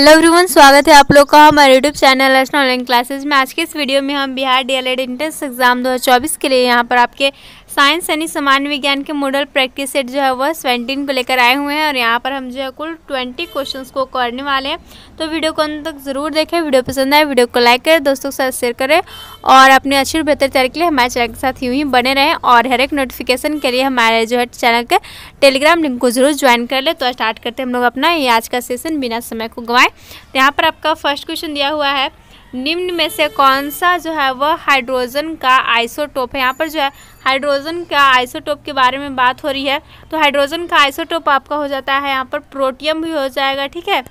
hello everyone स्वागत है आप लोग का हमारे YouTube channel National Online classes में आज के इस वीडियो में हम बिहार डीएलएड एंट्रेंस एग्जाम 2024 के लिए यहाँ पर आपके साइंस यानी सामान्य विज्ञान के मॉडल प्रैक्टिस सेट जो है वह सेवेंटीन को लेकर आए हुए हैं और यहाँ पर हम जो है कुल ट्वेंटी क्वेश्चन को करने वाले हैं तो वीडियो को अंत तक ज़रूर देखें वीडियो पसंद आए वीडियो को लाइक करें दोस्तों के साथ शेयर करें और अपने अच्छी और बेहतर तैयारी के लिए हमारे चैनल के साथ यूँ ही बने रहें और हर एक नोटिफिकेशन के लिए हमारे जो है चैनल के टेलीग्राम लिंक को ज़रूर ज्वाइन कर ले तो स्टार्ट करते हैं हम लोग अपना ये आज का सेशन बिना समय को गंवाएं तो यहाँ पर आपका फर्स्ट क्वेश्चन दिया हुआ है निम्न में से कौन सा जो है वह हाइड्रोजन का आइसोटोप है यहाँ पर जो है हाइड्रोजन का आइसोटोप के बारे में बात हो रही है तो हाइड्रोजन का आइसोटोप आपका हो जाता है यहाँ पर प्रोटियम भी हो जाएगा ठीक है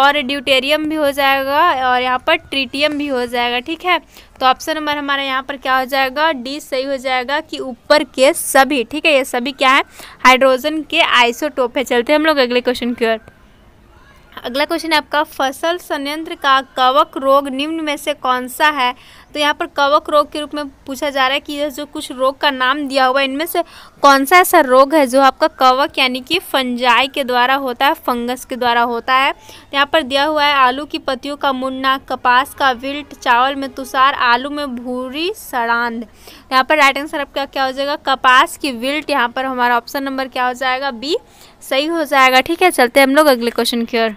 और ड्यूटेरियम भी हो जाएगा और यहाँ पर ट्रीटियम भी हो जाएगा ठीक है तो ऑप्शन नंबर हमारे यहाँ पर क्या हो जाएगा डी सही हो जाएगा कि ऊपर के सभी ठीक है ये सभी क्या है हाइड्रोजन के आइसोटोप है चलते हम लोग अगले क्वेश्चन की ओर अगला क्वेश्चन है आपका फसल संयंत्र का कवक रोग निम्न में से कौन सा है तो यहाँ पर कवक रोग के रूप में पूछा जा रहा है कि यह जो कुछ रोग का नाम दिया हुआ है इनमें से कौन सा ऐसा रोग है जो आपका कवक यानी कि फंजाई के द्वारा होता है फंगस के द्वारा होता है तो यहाँ पर दिया हुआ है आलू की पत्तियों का मुन्ना कपास का विल्ट चावल में तुषार आलू में भूरी सड़ांध तो यहाँ पर राइट आंसर आपका क्या हो जाएगा कपास की विल्ट यहाँ पर हमारा ऑप्शन नंबर क्या हो जाएगा बी सही हो जाएगा ठीक है चलते हम लोग अगले क्वेश्चन की ओर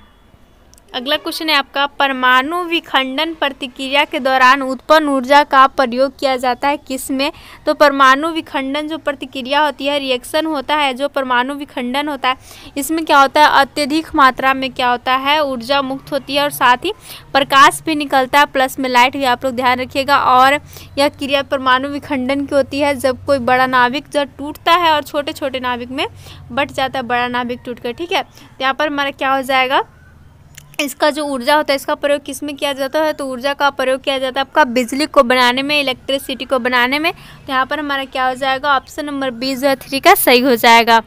अगला क्वेश्चन है आपका परमाणु विखंडन प्रतिक्रिया के दौरान उत्पन्न ऊर्जा का प्रयोग किया जाता है किस में तो परमाणु विखंडन जो प्रतिक्रिया होती है रिएक्शन होता है जो परमाणु विखंडन होता है इसमें क्या होता है अत्यधिक मात्रा में क्या होता है ऊर्जा मुक्त होती है और साथ ही प्रकाश भी निकलता है प्लस में लाइट भी आप लोग ध्यान रखिएगा और यह क्रिया परमाणु विखंडन की होती है जब कोई बड़ा नाविक जब टूटता है और छोटे छोटे नाविक में बट जाता है बड़ा नाविक टूट कर ठीक है तो यहाँ पर हमारा क्या हो जाएगा इसका जो ऊर्जा होता है इसका प्रयोग किस में किया जाता है तो ऊर्जा का प्रयोग किया जाता है आपका बिजली को बनाने में इलेक्ट्रिसिटी को बनाने में तो यहाँ पर हमारा क्या हो जाएगा ऑप्शन नंबर बी जो है थ्री का सही हो जाएगा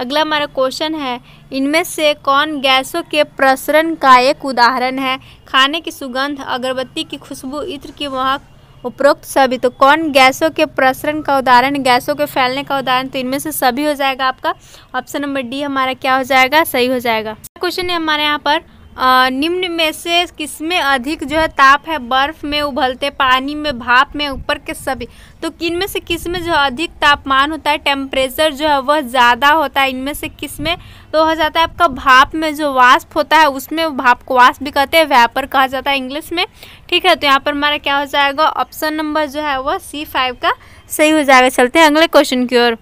अगला हमारा क्वेश्चन है इनमें से कौन गैसों के प्रसरण का एक उदाहरण है खाने की सुगंध अगरबत्ती की खुशबू इत्र की वहाँ उपरोक्त सभी तो कौन गैसों के प्रसरण का उदाहरण गैसों के फैलने का उदाहरण तो इनमें से सभी हो जाएगा आपका ऑप्शन नंबर डी हमारा क्या हो जाएगा सही हो जाएगा क्वेश्चन है हमारे यहाँ पर निम्न में से किसमें अधिक जो है ताप है बर्फ में उबलते पानी में भाप में ऊपर के सभी तो किन में से किस में जो अधिक तापमान होता है टेम्परेचर जो है वह ज़्यादा होता है इनमें से किस में तो हो जाता है आपका भाप में जो वास्प होता है उसमें भाप को वास्प भी कहते हैं व्यापर कहा जाता है इंग्लिश में ठीक है तो यहाँ पर हमारा क्या हो जाएगा ऑप्शन नंबर जो है वह सी फाइव का सही हो जाएगा चलते हैं अगले क्वेश्चन की ओर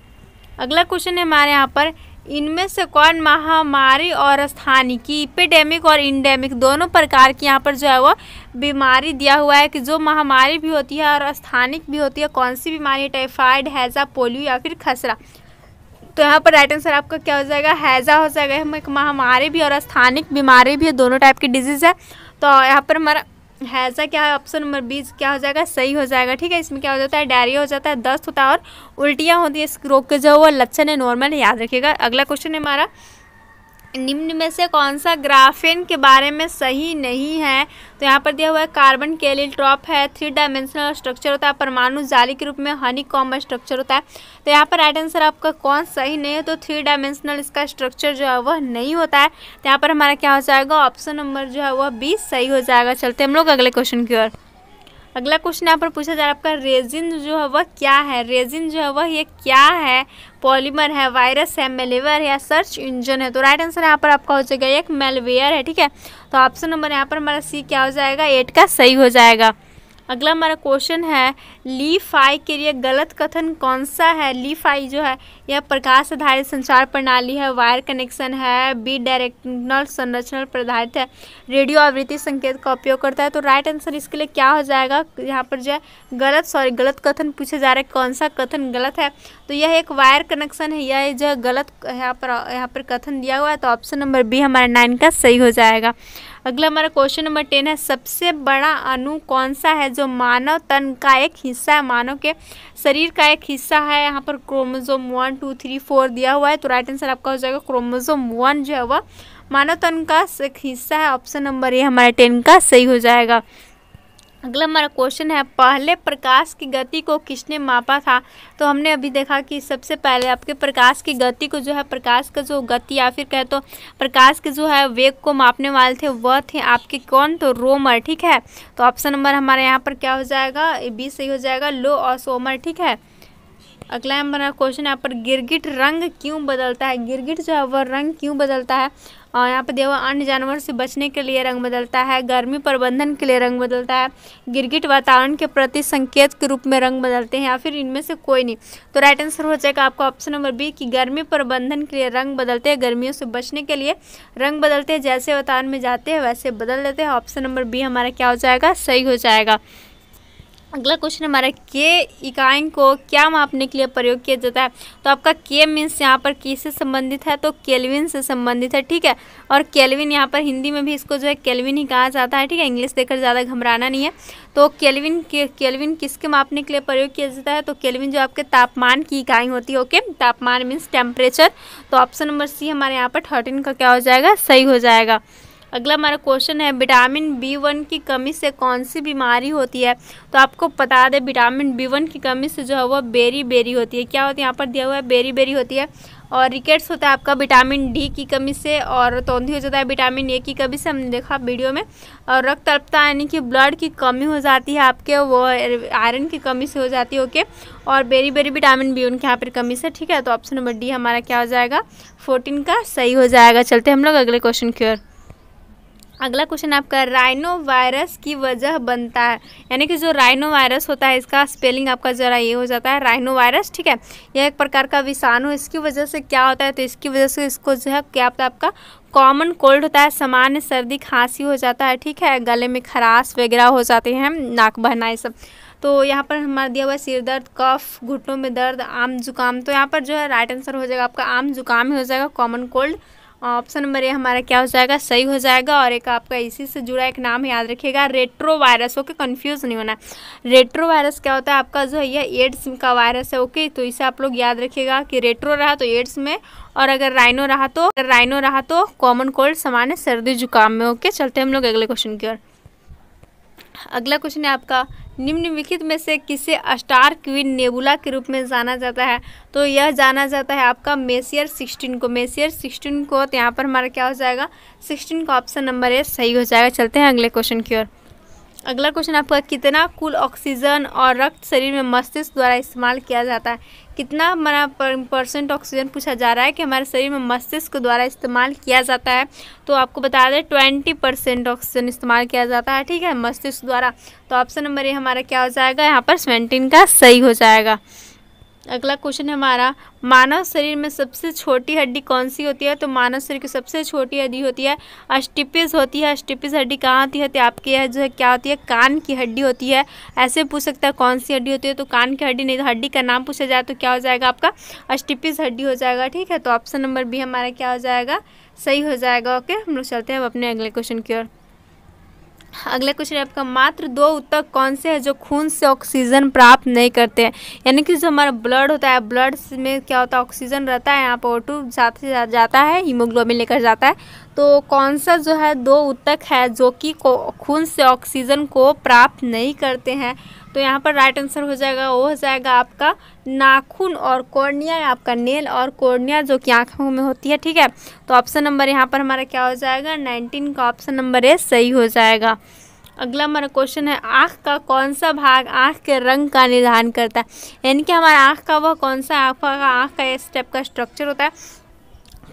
अगला क्वेश्चन है हमारे यहाँ पर इनमें से कौन महामारी और स्थानीय की इपेडेमिक और इंडेमिक दोनों प्रकार की यहाँ पर जो है वो बीमारी दिया हुआ है कि जो महामारी भी होती है और स्थानिक भी होती है कौन सी बीमारी टाइफाइड हैज़ा पोलियो या फिर खसरा तो यहाँ पर राइट आंसर आपका क्या हो जाएगा हैज़ा हो जाएगा एक महामारी भी और स्थानिक बीमारी भी है दोनों टाइप की डिजीज़ है तो यहाँ पर हमारा ऐसा क्या है ऑप्शन नंबर बीस क्या हो जाएगा सही हो जाएगा ठीक है इसमें क्या हो जाता है डायरिया हो जाता है दस्त होता है और उल्टियाँ होती है इस रोग के जो वो लक्षण है नॉर्मल याद रखिएगा अगला क्वेश्चन है हमारा निम्न में से कौन सा ग्राफेन के बारे में सही नहीं है तो यहाँ पर दिया हुआ है कार्बन ट्रॉप है थ्री डायमेंशनल स्ट्रक्चर होता है परमाणु जाली के रूप में हनी कॉम स्ट्रक्चर होता है तो यहाँ पर राइट आंसर आपका कौन सही नहीं है तो थ्री डायमेंशनल इसका स्ट्रक्चर जो है वह नहीं होता है तो यहाँ पर हमारा क्या हो जाएगा ऑप्शन नंबर जो है वह बी सही हो जाएगा चलते हम लोग अगले क्वेश्चन की ओर अगला क्वेश्चन यहाँ पर पूछा जा रहा है आपका रेजिन जो है वह क्या है रेजिन जो है वह ये क्या है पॉलीमर है वायरस है मेलेवर है सर्च इंजन है तो राइट आंसर यहाँ पर आपका हो जाएगा एक मेलवेयर है ठीक है तो ऑप्शन नंबर यहाँ पर हमारा सी क्या हो जाएगा एट का सही हो जाएगा अगला हमारा क्वेश्चन है ली फाई के लिए गलत कथन कौन सा है ली फाई जो है यह प्रकाश आधारित संचार प्रणाली है वायर कनेक्शन है बी डायरेक्शनल संरचना पर आधारित है रेडियो आवृत्ति संकेत का उपयोग करता है तो राइट आंसर इसके लिए क्या हो जाएगा यहाँ पर जो है गलत सॉरी गलत कथन पूछे जा रहे हैं कौन सा कथन गलत है तो यह एक वायर कनेक्शन है यह जो गलत यहाँ पर यहाँ पर कथन दिया हुआ है तो ऑप्शन नंबर बी हमारा नाइन का सही हो जाएगा अगला हमारा क्वेश्चन नंबर टेन है सबसे बड़ा अणु कौन सा है जो मानव तन का एक हिस्सा है मानव के शरीर का एक हिस्सा है यहाँ पर chromosome one two three four दिया हुआ है तो राइट आंसर आपका हो जाएगा क्रोमोजोम वन जो है वह मानव तन का एक हिस्सा है ऑप्शन नंबर ए हमारा टेन का सही हो जाएगा अगला हमारा क्वेश्चन है पहले प्रकाश की गति को किसने मापा था तो हमने अभी देखा कि सबसे पहले आपके प्रकाश की गति को जो है प्रकाश का जो गति या फिर कहे तो प्रकाश के जो है वेग को मापने वाले थे वह थे आपके कौन तो रोमर ठीक है तो ऑप्शन नंबर हमारे यहाँ पर क्या हो जाएगा बी सही हो जाएगा लो और सोमर ठीक है अगला हमारा क्वेश्चन यहाँ पर गिरगिट रंग क्यों बदलता है गिरगिट जो है वह रंग क्यों बदलता है और यहाँ पर देखो अन्य जानवर से बचने के लिए रंग बदलता है गर्मी प्रबंधन के लिए रंग बदलता है गिरगिट वातावरण के प्रति संकेत के रूप में रंग बदलते हैं या फिर इनमें से कोई नहीं तो राइट आंसर हो जाएगा आपका ऑप्शन नंबर बी कि गर्मी प्रबंधन के लिए रंग बदलते हैं गर्मियों से बचने के लिए रंग बदलते हैं जैसे वातावरण में जाते हैं वैसे बदल देते हैं ऑप्शन नंबर बी हमारा क्या हो जाएगा सही हो जाएगा अगला क्वेश्चन हमारा के इकाइन को क्या मापने के लिए प्रयोग किया जाता है तो आपका के मीन्स यहाँ पर से संबंधित है तो केल्विन से संबंधित है ठीक है और केल्विन यहाँ पर हिंदी में भी इसको जो है केल्विन ही कहा जाता है ठीक है इंग्लिश देखकर ज़्यादा घबराना नहीं है तो केल्विन के, केलविन किसके मापने के लिए प्रयोग किया जाता है तो केलविन जो आपके तापमान की इकाई होती है ओके तापमान मीन्स टेम्परेचर तो ऑप्शन नंबर सी हमारे यहाँ पर थर्टीन का क्या हो जाएगा सही हो जाएगा अगला हमारा क्वेश्चन है विटामिन बी वन की कमी से कौन सी बीमारी होती है तो आपको बता दें विटामिन बी वन की कमी से जो है वो बेरी बेरी होती है क्या होती है यहाँ पर दिया हुआ है बेरी बेरी होती है और रिकेट्स होता है आपका विटामिन डी की कमी से और तोंधी हो जाता है विटामिन ए की कमी से हमने देखा वीडियो में और रक्त अल्पता यानी कि ब्लड की कमी हो जाती है आपके वो आयरन की कमी से हो जाती है ओके और बेरी बेरी विटामिन बी उनके यहाँ पर कमी से ठीक है तो ऑप्शन नंबर डी हमारा क्या हो जाएगा फोर्टीन का सही हो जाएगा चलते हम लोग अगले क्वेश्चन की ओर अगला क्वेश्चन आपका राइनो वायरस की वजह बनता है यानी कि जो राइनो वायरस होता है इसका स्पेलिंग आपका ज़रा ये हो जाता है राइनो वायरस ठीक है यह एक प्रकार का विषाणु इसकी वजह से क्या होता है तो इसकी वजह से इसको जो है क्या होता है आपका कॉमन कोल्ड होता है सामान्य सर्दी खांसी हो जाता है ठीक है गले में खराश वगैरह हो जाते हैं नाक बहना ये सब तो यहाँ पर हमारा दिया हुआ है सिर दर्द कफ घुटनों में दर्द आम जुकाम तो यहाँ पर जो है राइट आंसर हो जाएगा आपका आम जुकाम ही हो जाएगा common cold option number A हमारा क्या हो जाएगा सही हो जाएगा और एक आपका इसी से जुड़ा एक नाम याद रखिएगा रेट्रो वायरस ओके कन्फ्यूज़ नहीं होना रेट्रो वायरस क्या होता है आपका जो है ये एड्स का वायरस है ओके तो इसे आप लोग याद रखिएगा कि रेट्रो रहा तो एड्स में और अगर राइनो रहा तो अगर राइनो रहा तो कॉमन कोल्ड सामान्य सर्दी जुकाम में ओके चलते हम लोग अगले क्वेश्चन की ओर अगला क्वेश्चन है आपका निम्नलिखित में से किसे स्टार क्वीन नेबुला के रूप में जाना जाता है तो यह जाना जाता है आपका मेसियर सिक्सटीन को मेसियर सिक्सटीन को तो यहाँ पर हमारा क्या हो जाएगा सिक्सटीन का ऑप्शन नंबर ए सही हो जाएगा चलते हैं अगले क्वेश्चन की ओर अगला क्वेश्चन आपका कितना कुल ऑक्सीजन और रक्त शरीर में मस्तिष्क द्वारा इस्तेमाल किया जाता है कितना मना परसेंट ऑक्सीजन पूछा जा रहा है कि हमारे शरीर में मस्तिष्क द्वारा इस्तेमाल किया जाता है तो आपको बता दें ट्वेंटी परसेंट ऑक्सीजन इस्तेमाल किया जाता है ठीक है मस्तिष्क द्वारा तो ऑप्शन नंबर ए हमारा क्या हो जाएगा यहाँ पर सेवेंटीन का सही हो जाएगा अगला क्वेश्चन है हमारा मानव शरीर में सबसे छोटी हड्डी कौन सी होती है तो मानव शरीर की सबसे छोटी हड्डी होती है अस्टिपिस होती है अस्टिपिस हड्डी कहाँ होती है तो आपके यहाँ जो है क्या होती है कान की हड्डी होती है ऐसे पूछ सकता है कौन सी हड्डी होती है तो कान की हड्डी नहीं तो हड्डी का नाम पूछा जाए तो क्या हो जाएगा आपका अस्टिपिस हड्डी हो जाएगा ठीक है तो ऑप्शन नंबर बी हमारा क्या हो जाएगा सही हो जाएगा ओके हम लोग चलते हैं अब अपने अगले क्वेश्चन की ओर अगला क्वेश्चन है आपका मात्र दो उत्तक कौन से हैं जो खून से ऑक्सीजन प्राप्त नहीं करते हैं यानी कि जो हमारा ब्लड होता है ब्लड में क्या होता है ऑक्सीजन रहता है यहाँ पर ओटू टू साथ ही साथ जाता है हीमोग्लोबिन लेकर जाता है तो कौन सा जो है दो उत्तक है जो कि खून से ऑक्सीजन को प्राप्त नहीं करते हैं तो यहाँ पर राइट आंसर हो जाएगा वो हो जाएगा आपका नाखून और कोर्निया आपका नेल और कोर्निया जो कि आँखों में होती है ठीक है तो ऑप्शन नंबर यहाँ पर हमारा क्या हो जाएगा नाइनटीन का ऑप्शन नंबर ए सही हो जाएगा अगला हमारा क्वेश्चन है आँख का कौन सा भाग आँख के रंग का निर्धारण करता है यानी कि हमारा आँख का वह कौन सा आँख का आँख का इस टाइप का स्ट्रक्चर होता है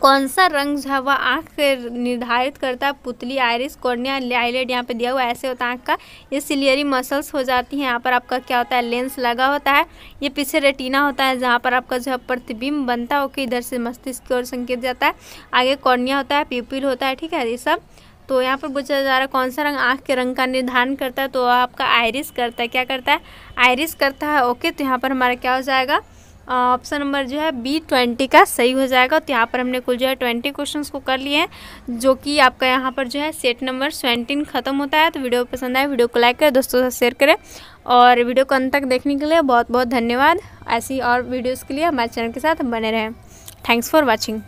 कौन सा रंग जो है वह आँख निर्धारित करता है पुतली आयरिस कॉर्निया लाइलेट यहाँ पे दिया हुआ ऐसे होता है आँख का ये सिलियरी मसल्स हो जाती हैं यहाँ पर आपका क्या होता है लेंस लगा होता है ये पीछे रेटिना होता है जहाँ पर आपका जो है प्रतिबिंब बनता है ओके इधर से मस्तिष्क की ओर संकेत जाता है आगे कॉर्निया होता है पीपिल होता है ठीक है ये सब तो यहाँ पर पूछा जा रहा है कौन सा रंग आँख के रंग का निर्धारण करता है तो आपका आयरिस करता है क्या करता है आयरिस करता है ओके तो यहाँ पर हमारा क्या हो जाएगा ऑप्शन नंबर जो है बी ट्वेंटी का सही हो जाएगा तो यहाँ पर हमने कुल जो है ट्वेंटी क्वेश्चन को कर लिए हैं जो कि आपका यहाँ पर जो है सेट नंबर सेवेंटीन खत्म होता है तो वीडियो पसंद आए वीडियो को लाइक करें दोस्तों से शेयर करें और वीडियो को अंत तक देखने के लिए बहुत बहुत धन्यवाद ऐसी और वीडियोज़ के लिए हमारे चैनल के साथ बने रहें थैंक्स फॉर वॉचिंग